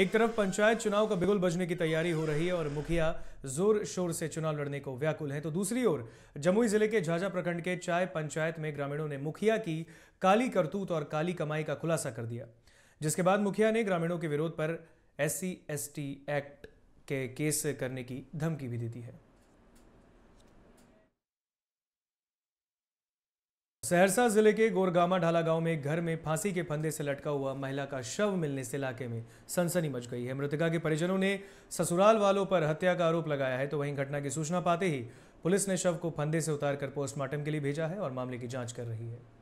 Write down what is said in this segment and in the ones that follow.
एक तरफ पंचायत चुनाव का बिगुल बजने की तैयारी हो रही है और मुखिया जोर शोर से चुनाव लड़ने को व्याकुल हैं तो दूसरी ओर जमुई जिले के झाझा प्रखंड के चाय पंचायत में ग्रामीणों ने मुखिया की काली करतूत और काली कमाई का खुलासा कर दिया जिसके बाद मुखिया ने ग्रामीणों के विरोध पर एस सी एक्ट के केस करने की धमकी भी दे दी है सहरसा जिले के गोरगामा ढाला गांव में घर में फांसी के फंदे से लटका हुआ महिला का शव मिलने से इलाके में सनसनी मच गई है मृतका के परिजनों ने ससुराल वालों पर हत्या का आरोप लगाया है तो वहीं घटना की सूचना पाते ही पुलिस ने शव को फंदे से उतार कर पोस्टमार्टम के लिए भेजा है और मामले की जांच कर रही है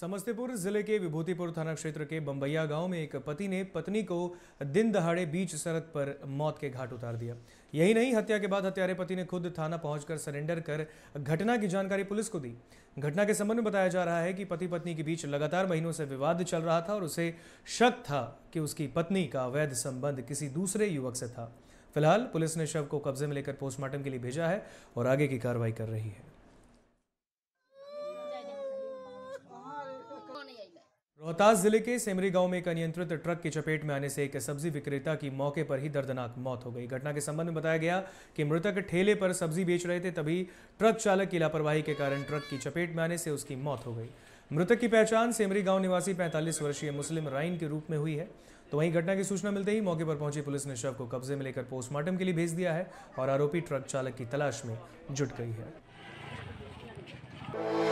समस्तीपुर जिले के विभूतिपुर थाना क्षेत्र के बम्बैया गांव में एक पति ने पत्नी को दिन दहाड़े बीच सड़क पर मौत के घाट उतार दिया यही नहीं हत्या के बाद हत्यारे पति ने खुद थाना पहुंचकर सरेंडर कर घटना की जानकारी पुलिस को दी घटना के संबंध में बताया जा रहा है कि पति पत्नी के बीच लगातार महीनों से विवाद चल रहा था और उसे शक था कि उसकी पत्नी का अवैध संबंध किसी दूसरे युवक से था फिलहाल पुलिस ने शव को कब्जे में लेकर पोस्टमार्टम के लिए भेजा है और आगे की कार्रवाई कर रही है रोहतास जिले के सेमरी गांव में एक अनियंत्रित ट्रक की चपेट में आने से एक सब्जी विक्रेता की मौके पर ही दर्दनाक मौत हो गई घटना के संबंध में बताया गया कि मृतक ठेले पर सब्जी बेच रहे थे तभी ट्रक चालक की लापरवाही के कारण ट्रक की चपेट में आने से उसकी मौत हो गई मृतक की पहचान सेमरी गांव निवासी 45 वर्षीय मुस्लिम राइन के रूप में हुई है तो वहीं घटना की सूचना मिलते ही मौके पर पहुंची पुलिस ने शव को कब्जे में लेकर पोस्टमार्टम के लिए भेज दिया है और आरोपी ट्रक चालक की तलाश में जुट गई है